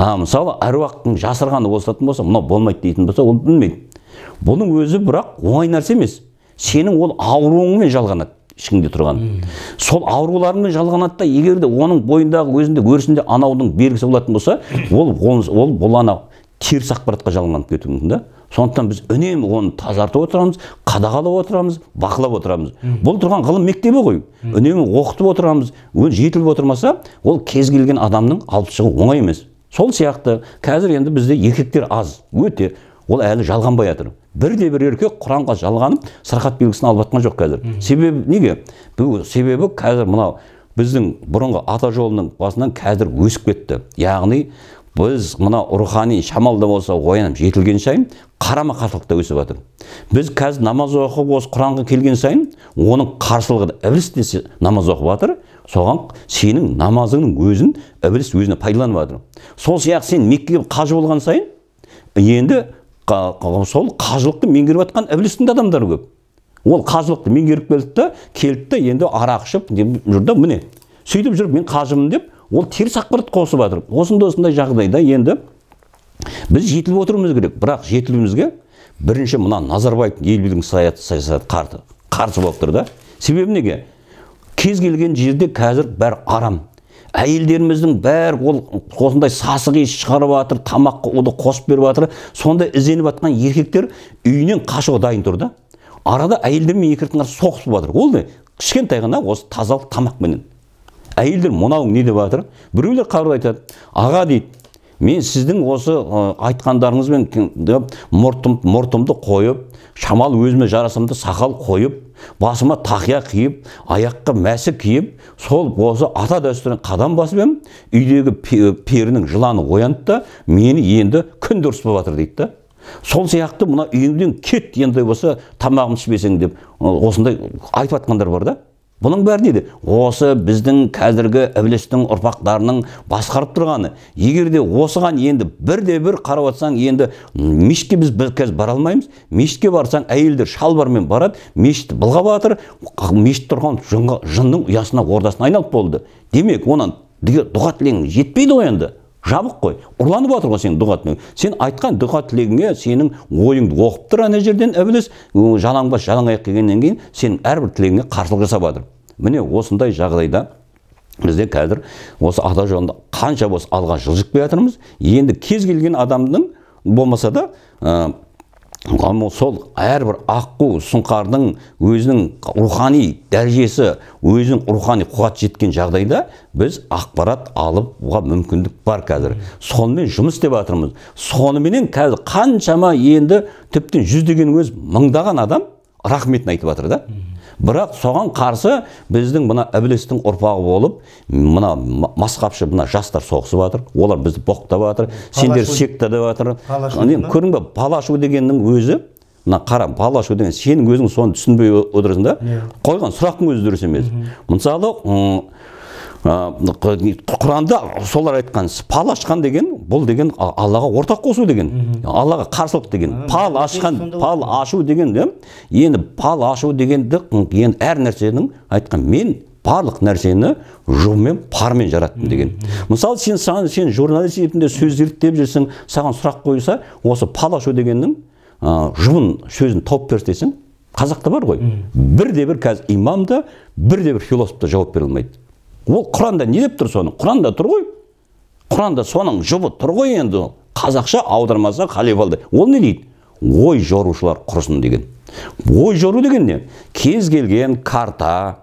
а мысалы әруақтың жасырғаны болсатын болса мынау болмайды дейтін болса ол білмейді бұның өзі бірақ оңай нәрсе емес сенің ол ауруыңмен жалғанады ішіңде тұрған сол ауруларыңмен жалғанады да егер де оның бойындағы өзінде өрісінде анаудың белгісі болатын болса ол ол, ол бұл анау теріс ақпаратқа жалғанып кетуі мүмкін да сондықтан біз үнемі оны тазартып отырамыз қадағалап отырамыз бақылап отырамыз бұл тұрған ғылым мектебі ғой үнемі оқытып отырамыз жетіліп отырмаса ол кез келген адамның алып шығу оңай емес сол сияқты қазір енді бізде еркектер аз өте ол әлі жалғанбай жатыр бірде бір еркек құранға жалғанып сырқат белгісін алып жатқан жоқ қазір себебі неге бұл себебі қазір мынау біздің бұрынғы ата жолының басынан қазір өсіп кетті яғни біз мына рухани шамалда болса оянып жетілген сайын қарама қарсылықта өсіп жатыр біз қазір намаз оқып осы құранға келген сайын оның қарсылығы ібіліс те намаз оқып жатыр соған сенің намазыңның өзін ібіліс өзіне пайдаланып жатыр сол сияқты сен меккеге қажы болған сайын енді сол қажылықты меңгеріп жатқан ібілістің де адамдары көп ол қажылықты меңгеріп келді да келді де енді арақ ішіп жүр да міне сөйтіп жүріп мен қажымын деп ол теріс ақпарат қосып жатыр осындай осындай жағдайда енді біз жетіліп отыруымыз керек бірақ жетілуімізге бірінші мына назарбаевтың ел саясаты қарсы болып тұр да себебі неге кез келген жерде қазір бәрі арам әйелдеріміздің бәрі ол осындай сасық иіс шығарып жатыр тамаққа оды қосып беріп жатыр сонда ізденіп жатқан еркектер үйінен қашуға дайын тұр да арада әйелдер мен еркектің арасы болып жатыр ол не кішкентай ғана осы тазалық тамақпенен әйелдер мынауың не деп жатыр біреулер қарап айтады аға дейді мен сіздің осы айтқандарыңызбен мұртымды қойып шамал өзіме жарасымды сақал қойып басыма тақия киіп аяққа мәсі киіп сол осы ата дәстүрін қадам басып ем үйдегі перінің жыланы оянды да мені енді күн дұрыс болып жатыр дейді да сол сияқты мына үйіңнен кет енді болса тамағымды ішпесең деп осындай айтып жатқандар бар да бұның бәрі дейді осы біздің қазіргі іблістің ұрпақтарының басқарып тұрғаны егер де осыған енді бірде бір қарап енді мешітке біз, біз қазір бара алмаймыз мешітке барсаң әйелдер шалбармен барады мешітті былғап жатыр мешіт тұрған жынның ұясына ордасына айналып болды демек онан дұға тілегің жетпейді ғой енді жабық қой ұрланып жатыр ғой сенің тілегің сен айтқан дұға тілегіңе сенің ойыңды оқып тұр ана жерден ібіліс бас жалаң аяқ келгеннен кейін сенің әрбір тілегіңе қарсылық жасап жатыр міне осындай жағдайда бізде қазір осы ата жолында қанша болса алға жылжып келе жатырмыз енді кез келген адамның болмаса да сол әрбір аққу сұңқардың өзінің рухани дәрежесі өзінің рухани қуат жеткен жағдайда біз ақпарат алып оға мүмкіндік бар қазір сонымен жұмыс деп жатырмыз соныменен қазір қаншама енді тіптен жүздеген өз мыңдаған адам рахметін айтып жатыр да бірақ соған қарсы біздің мына ібілістің ұрпағы болып мына масқапшы мына жастар соғысып жатыр олар бізді боқтап жатыр сендер секта деп жатыр көрдің ба палашу дегеннің өзі мына қара палашу деген сенің өзің соны түсінбей отырсың да иә. қойған сұрақтың өзі дұрыс емес мысалы құранда солар айтқан пал ашқан деген бұл деген аллаға ортақ қосу деген аллаға қарсылық деген пал ашқан пал ашу деген де енді пал ашу дегенді енді әр нәрсенің айтқан мен барлық нәрсені жұлмен пармен жараттым деген мысалы сен саған сен журналист ретінде сөз зерттеп жүрсің саған сұрақ қойса осы пал ашу дегеннің жұбын сөзін тауып берші десең қазақта бар ғой бірде бір қазір имам да бірде бір философ та жауап бере алмайды ол құранда не деп тұр соны құранда тұр ғой құранда соның жұбы тұр ғой енді қазақша аудармаса алды. ол не дейді ой жорушылар құрсын деген ой жору деген не кез келген карта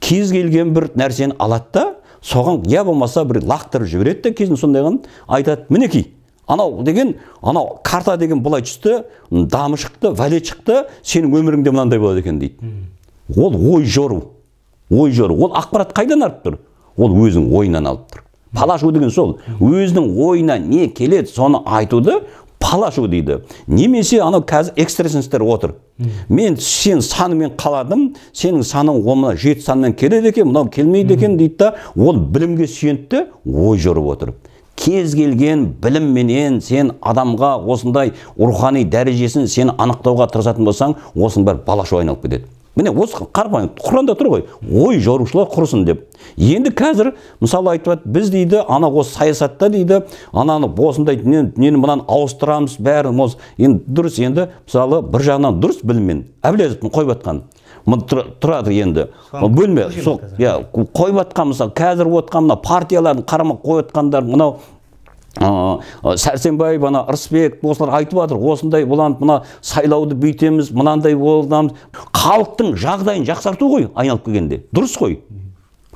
кез келген бір нәрсені алады соған я болмаса бір лақтырып жібереді де кезінде сондайған айтады мінекей анау деген анау карта деген былай түсті дамы шықты валет шықты сенің өміріңде мынандай болады екен дейді ол ой жору ой жору ол ақпарат қайдан алып тұр ол өзінің ойынан алып тұр пала деген сол өзінің ойына не келеді соны айтуды пала дейді немесе анау қазір экстрасенстер отыр мен сен санымен қаладым сенің саның мына жеті санмен келеді екен мынау келмейді екен дейді да ол білімге сүйенді ой жорып отыр кез келген білімменен сен адамға осындай рухани дәрежесін сен анықтауға тырысатын болсаң осының бәрі балашу айналып кетеді міне осы қарапайым құранда тұр ғой ой жорушылар құрсын деп енді қазір мысалы айтып жатыр біз дейді ана осы саясатта дейді ананы осындай нені, мынаны ауыстырамыз бәрін осы енді дұрыс енді мысалы бір жағынан дұрыс біліммен әблязовтың қойып жатқан тұрады енді бөлме сол иә қойып жатқан мысалы қазір отқан мына партиялардың қарама қойып жатқандар мынау сәрсенбаев ана ырысбек осылар айтып жатыр осындай болан мына сайлауды бүйтеміз мынандай боламыз халықтың жағдайын жақсарту ғой айналып келгенде дұрыс қой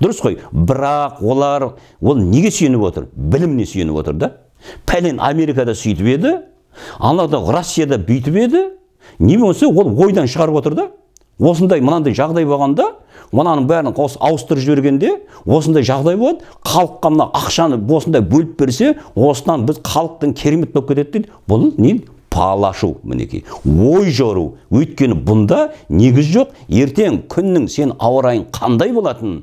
дұрыс қой бірақ олар ол неге сүйеніп отыр біліміне сүйеніп отыр да пәлен америкада сүйтіп еді анада россияда бүйтіп еді не болмаса ол ойдан шығарып отыр да осындай мынандай жағдай болғанда мынаның бәрін қосып ауыстырып жібергенде осындай жағдай болады халыққа мына ақшаны осындай бөліп берсе осыдан біз халықтың керемет болып кетеді дейді бұл не палашу ашу мінекей ой жору өйткені бұнда негіз жоқ ертең күннің сен ауа райың қандай болатынын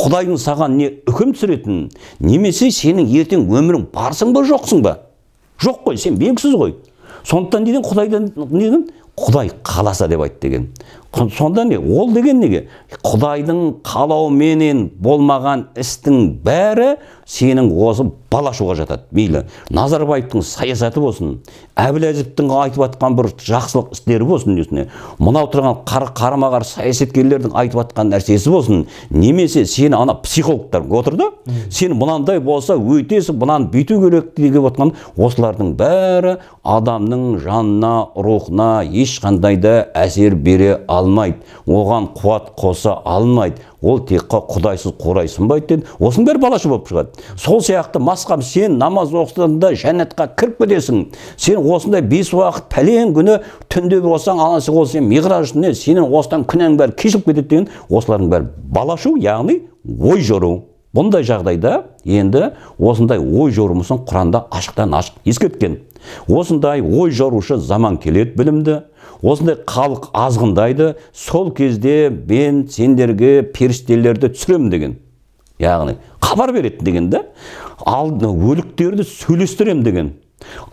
құдайдың саған не үкім түсіретінін немесе сенің ертең өмірің барсың ба жоқсың ба жоқ қой сен белгісіз ғой сондықтан дейді құдайдан не құдай қаласа деп айт деген сонда не ол деген неге құдайдың қалауыменен болмаған істің бәрі сенің осы балашуға жатады мейлі назарбаевтың саясаты болсын әбіләзіптің айтып жатқан бір жақсылық істері болсын несіне мынау тұрған қар қарама қарсы саясаткерлердің айтып жатқан нәрсесі болсын немесе сені ана психологтар отыр да сен мынандай болса өйтесің мынаны бүйту керек отқан осылардың бәрі адамның жанына рухына ешқандай да әсер бере ал алмайды оған қуат қоса алмайды ол тек құдайсыз қурайсынбайды деді осының бәрі балаша болып шығады сол сияқты масқам сен намаз оқысаңда жәннатқа кіріп кетесің сен осындай бес уақыт пәлен күні түнде болсаң анасы ол сен миғраж үстіне сенің осыдан күнәң бәрі кешіліп кетеді деген осылардың бәрі балашу яғни ой жору бұндай жағдайда енді осындай ой жорымысын құранда ашықтан ашық ескерткен осындай ой жорушы заман келет білімді осындай халық азғындайды сол кезде мен сендерге періштелерді түсіремін деген яғни хабар береді деген да ал өліктерді сөйлестіремін деген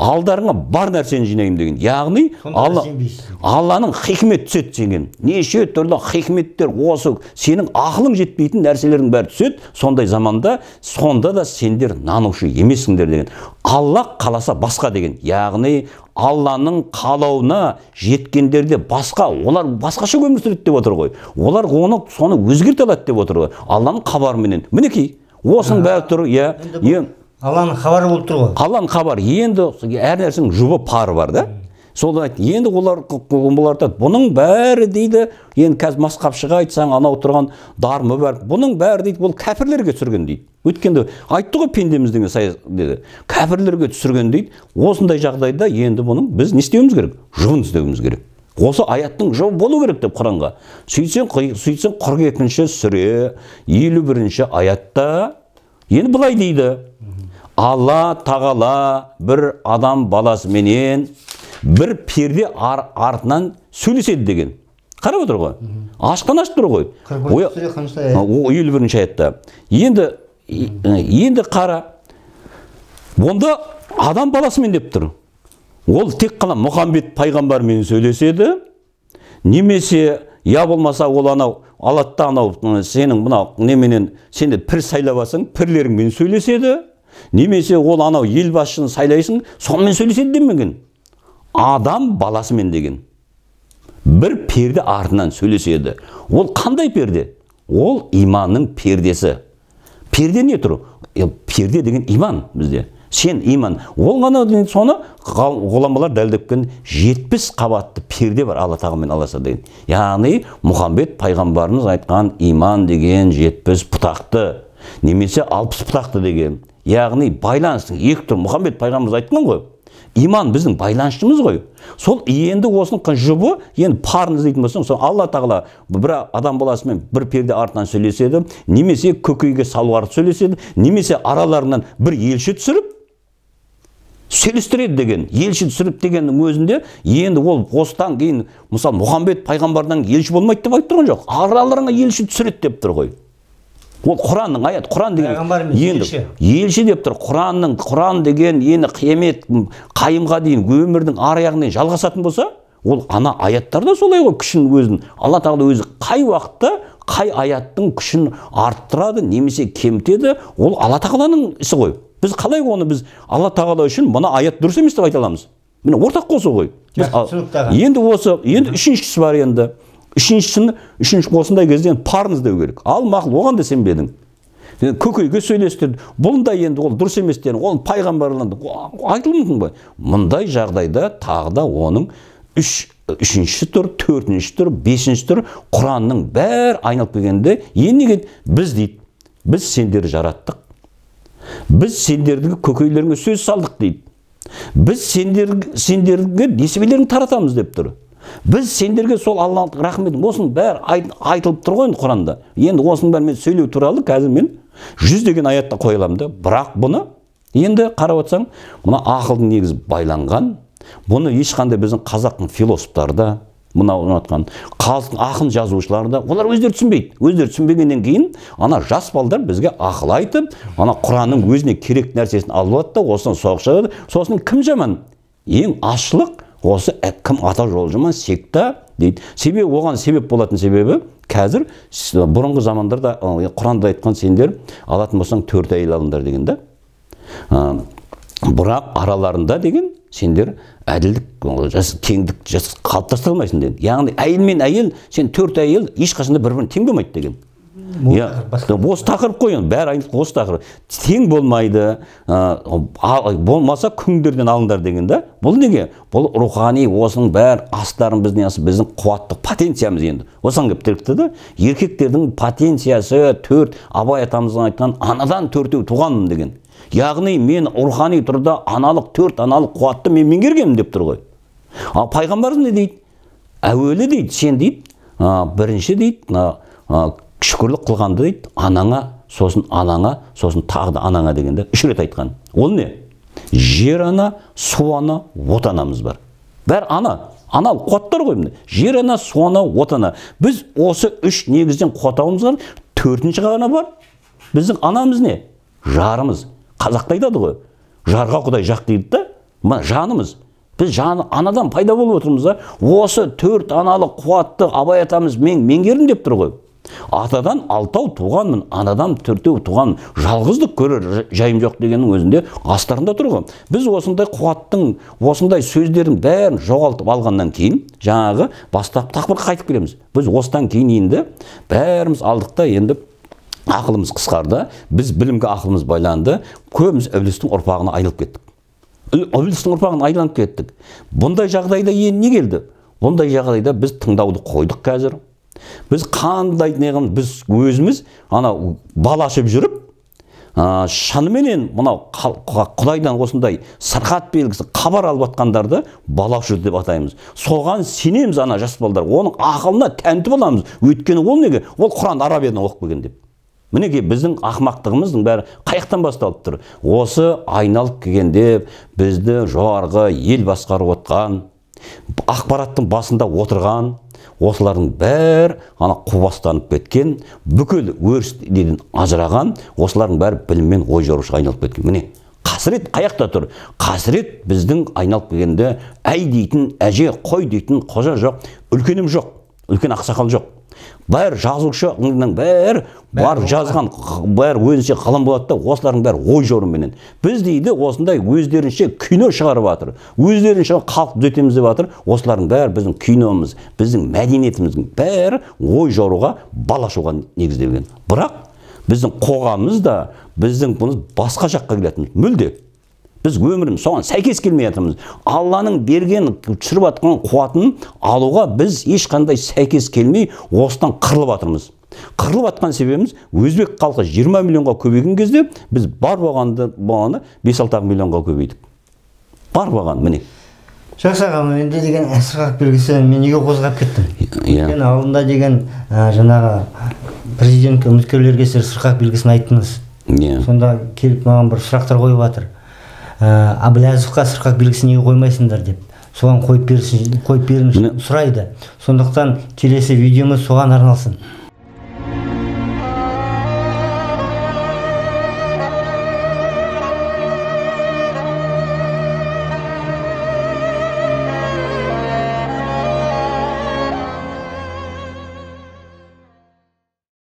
алдарыңа бар нәрсені жинаймын деген яғни алланың хикмет түседі сенен неше түрлі хикметтер осы сенің ақылың жетпейтін нәрселердің бәрі түседі сондай заманда сонда да сендер нанушы емессіңдер деген алла қаласа басқа деген яғни алланың қалауына жеткендерде басқа олар басқаша өмір сүреді деп отыр ғой олар оны соны өзгерте алады деп отыр ғой алланың хабарыменен мінекей осының бәрі тұр иә алланың хабары болып тұр ғой алланың хабары енді әр нәрсенің жұбы пары бар да сол енді олар болар айтады бұның бәрі дейді енді қазір масқапшыға айтсаң анау тұрған дармы бар бұның бәрі дейді бұл кәпірлерге түсірген дейді өткенде айтты ғой пендеміз деген деді кәпірлерге түсірген дейді осындай жағдайда енді бұның біз не істеуіміз керек жұбын іздеуіміз керек осы аяттың жұбы болу керек деп құранға сөйтсең сөйтсең қырық екінші сүре елу бірінші аятта енді былай дейді алла тағала бір адам баласыменен бір перде ар, артынан сөйлеседі деген қарап отыр ғой ашқан ашып тұр ғой елу бірінші аятта енді енді қара онда адам баласымен деп тұр ол тек қана мұхаммед пайғамбармен сөйлеседі немесе я болмаса ол анау алатта анау сенің мынау неменен сенде пір сайлап алсаң пірлеріңмен сөйлеседі немесе ол анау ел басшыны сайлайсың сонымен сөйлеседі демеген адам баласымен деген бір перде артынан сөйлеседі ол қандай перде ол иманның пердесі перде не тұр перде деген иман бізде сен иман ол ғана соны ғұламалар дәлелдепкен жетпіс қабатты перде бар алла тағаламен аласа деген яғни мұхаммед пайғамбарымыз айтқан иман деген жетпіс бұтақты немесе алпыс бұтақты деген яғни байланыстың екі түрі мұхаммед пайғамбарымыз айтқан ғой иман біздің байланысшымыз ғой сол енді осының жұбы енді парын іздейтін болсаң сол алла тағала бір адам баласымен бір перде артынан сөйлеседі немесе көкейге салу арқылы сөйлеседі немесе араларынан бір елші түсіріп сөйлестіреді деген елші түсіріп дегеннің өзінде енді ол осыдан кейін мысалы мұхаммед пайғамбардан елші болмайды деп айтып тұрған жоқ араларыңа елші түсіреді деп тұр ғой ол құранның аят құран деген енді елші деп тұр құранның құран деген ені қиямет қайымға дейін өмірдің ар аяғына жалғасатын болса ол ана аяттар да солай ғой күшін өзін алла тағала өзі қай уақытта қай аяттың күшін арттырады немесе кемітеді ол алла тағаланың ісі ғой біз қалай оны біз алла тағала үшін мына аят дұрыс емес деп айта аламыз міне ортақ қосу ғой енді осы енді үшіншісі бар енді үшіншісін үшінші осындай кезде парыз деу керек ал мақұл оған да сенбедің көкейге сөйлестір бұндай енді ол дұрыс емес дедің ол пайғамбарланды айтылуы мүмкін ғой мұндай жағдайда тағы да оның үш үшінші түр төртінші түр бесінші түр құранның бәрі айналып келгенде енді неге біз дейді біз сендерді жараттық біз сендердің көкейлеріңе сөз салдық дейді біз сендер, сендерге несібелеріңді таратамыз деп тұр біз сендерге сол алланың рахметін осының бәрі айт, айтылып тұр ғой енді құранда енді осының бәрін мен сөйлеу туралы қазір мен жүздеген аятта қоя аламын да бірақ бұны енді қарап отырсаң мына ақылдың негізі байланған бұны ешқандай біздің қазақтың философтары да мынау ұнатқан ақын жазушылары да олар өздері түсінбейді өздері түсінбегеннен кейін ана жас балдар бізге ақыл айтып ана құранның өзіне керек нәрсесін алып алады да осыдан соғыс шығады сосын кім жаман ең азшылық осы әткім ата жман секта дейді себебі оған себеп болатын себебі қазір бұрынғы замандарда құранда айтқан сендер алатын болсаң төрт әйел алыңдар деген да бірақ араларында деген сендер әділдік теңдік қалыптастыра алмайсың деген яғни әйел мен әйел сен төрт әйел ешқашан да бір бірін тең болмайды деген иә осы тақырып қой енді бәрі айтып осы тақырып тең болмайды болмаса күңдерден алыңдар деген да бұл неге бұл рухани осының бәрі біздің асы біздің қуаттық потенциямыз енді осыған келіп тірікті да еркектердің потенциясы төрт абай атамыздың айтқан анадан төртеу туғанмын деген яғни мен рухани тұрда аналық төрт аналық қуатты мен меңгергенмін деп тұр ғой ал пайғамбарымыз не дейді әуелі дейді сен дейді бірінші дейді шүкірлік қылғанды дейді анаңа сосын анаңа сосын тағы да анаңа дегенде үш рет айтқан ол не жер ана су ана от анамыз бар бәрі ана аналық қуаттар ғой міне жер ана су ана от ана біз осы үш негізден қуат алуымыз төртінші ғана бар біздің анамыз не жарымыз қазақта айтады ғой жарға құдай жақ дейді да мына жанымыз біз жаны анадан пайда болып отырмыз да осы төрт аналық қуатты абай атамыз мен меңгердім деп тұр ғой атадан алтау туғанмын анадан төртеу туған жалғыздық көрер жайым жоқ дегеннің өзінде астарында тұр біз осындай қуаттың осындай сөздердің бәрін жоғалтып алғаннан кейін жаңағы бастап тақпырға қайтып келеміз біз осыдан кейін енді бәріміз алдықта та енді ақылымыз қысқарды біз білімге ақылымыз байланды көбіміз әбілістің ұрпағына айналып кеттік әбілістің ұрпағына айналып кеттік бұндай жағдайда енді не келді бұндай жағдайда біз тыңдауды қойдық қазір біз қандай неғым біз өзіміз анау балашып ашып жүріп ә, шыныменен мынау құдайдан осындай сырқат белгісі хабар алып жатқандарды балашы деп атаймыз соған сенеміз ана жас балдар оның ақылына тәнті боламыз өйткені ол неге ол құран арабиядан оқып келген деп мінекей біздің ақымақтығымыздың бәрі қаяқтан басталып тұр осы айналып келгенде бізді жоғарғы ел басқарып отқан ақпараттың басында отырған осылардың бәрі ана қубастанып кеткен бүкіл өрістеден ажыраған осылардың бәрі біліммен ой жорушыға айналып кеткен міне қасірет қаяқта тұр қасірет біздің айналып келгенде әй дейтін әже қой дейтін қожа жоқ үлкенім жоқ үлкен ақсақал жоқ бәрі жазушының бәрі бар жазған бәрі өзінше қалам болады да осылардың бәрі ой жорыменен біз дейді осындай өздерінше кино шығарып жатыр өздерінше халық түзетеміз деп жатыр осылардың бәрі біздің киномыз біздің мәдениетіміздің бәрі ой жоруға бал ашуға негізделген бірақ біздің қоғамымыз да біздің бұны басқа жаққа келетін мүлде біз өміріміз соған сәйкес келмей жатырмыз алланың берген түсіріп жатқан қуатын алуға біз ешқандай сәйкес келмей осыдан қырылып жатырмыз қырылып жатқан себебіміз өзбек халқы 20 миллионға көбейген кезде біз бар болғанды болғаны бес алты ақ миллионға көбейдік бар болған міне жақсы аға менде деген сырқат белгісі мен неге қозғап кеттім иә мен алдында деген ә, жаңағы президентке үміткерлерге сіз сырқат белгісін айттыңыз иә сонда келіп маған бір сұрақтар қойып жатыр ә, әбіләзовқа сырқат белгісін неге қоймайсыңдар деп соған қойып берсін қойып беріңізші сұрайды сондықтан келесі видеомыз соған арналсын